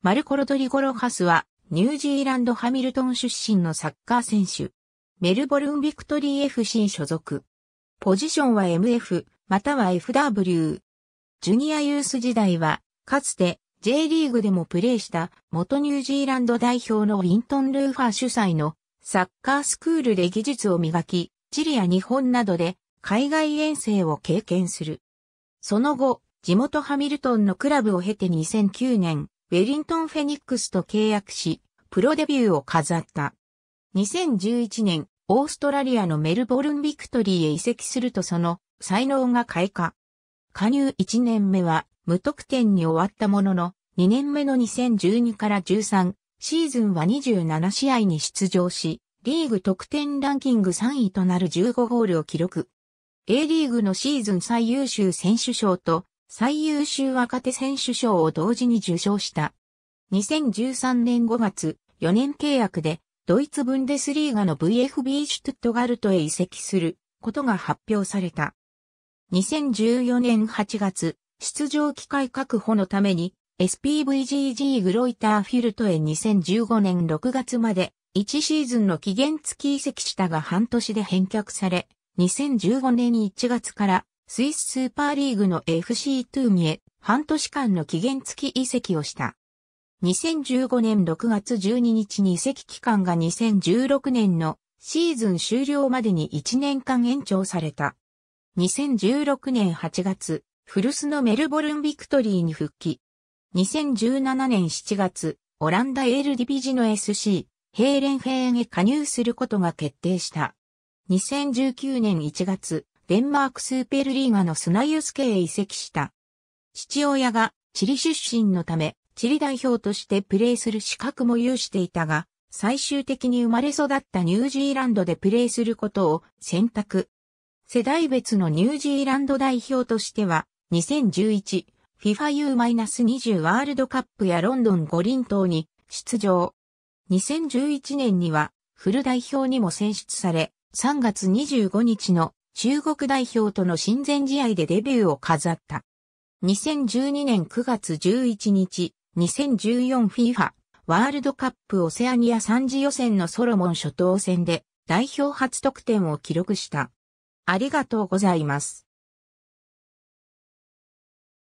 マルコ・ロドリゴ・ロハスは、ニュージーランド・ハミルトン出身のサッカー選手。メルボルン・ビクトリー FC 所属。ポジションは MF、または FW。ジュニアユース時代は、かつて J リーグでもプレーした元ニュージーランド代表のウィントン・ルーファー主催のサッカースクールで技術を磨き、チリや日本などで海外遠征を経験する。その後、地元ハミルトンのクラブを経て2009年、ウェリントン・フェニックスと契約し、プロデビューを飾った。2011年、オーストラリアのメルボルン・ビクトリーへ移籍するとその才能が開花。加入1年目は無得点に終わったものの、2年目の2012から13シーズンは27試合に出場し、リーグ得点ランキング3位となる15ゴールを記録。A リーグのシーズン最優秀選手賞と最優秀若手選手賞を同時に受賞した。2013年5月、4年契約で、ドイツブンデスリーガの VFB シュトゥットガルトへ移籍することが発表された。2014年8月、出場機会確保のために SPVGG グロイターフィルトへ2015年6月まで1シーズンの期限付き移籍したが半年で返却され、2015年1月からスイススーパーリーグの FC トゥーミへ半年間の期限付き移籍をした。2015年6月12日に移籍期間が2016年のシーズン終了までに1年間延長された。2016年8月、フルスのメルボルンビクトリーに復帰。2017年7月、オランダエールディビジの SC、ヘーレンヘーーンへ加入することが決定した。2019年1月、デンマークスーペルリーガのスナユスケへ移籍した。父親がチリ出身のため、チリ代表としてプレーする資格も有していたが、最終的に生まれ育ったニュージーランドでプレーすることを選択。世代別のニュージーランド代表としては、2011、FIFAU-20 ワールドカップやロンドン五輪等に出場。2011年には、フル代表にも選出され、3月25日の中国代表との親善試合でデビューを飾った。2012年9月11日、2014FIFA ワールドカップオセアニア3次予選のソロモン初等戦で代表初得点を記録した。ありがとうございます。